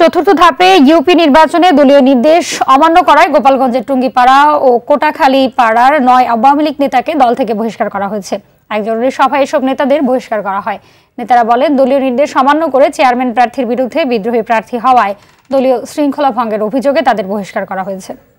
চতুর্থ ধাপে ইউপি নির্বাচনে দলীয় নির্দেশ অমান্য করায় গোপালগঞ্জের টুঙ্গিপাড়া ও কোটাখালী পাড়ার নয় আওয়ামী লীগ নেতাকে দল থেকে বহিষ্কার করা হয়েছে এক জরুরি সভায় এসব নেতাদের বহিষ্কার করা হয় নেতারা বলেন দলীয় নির্দেশ অমান্য করে চেয়ারম্যান প্রার্থীর বিরুদ্ধে বিদ্রোহী প্রার্থী হওয়ায় দলীয় শৃঙ্খলা ভঙ্গের অভিযোগে তাদের বহিষ্কার করা হয়েছে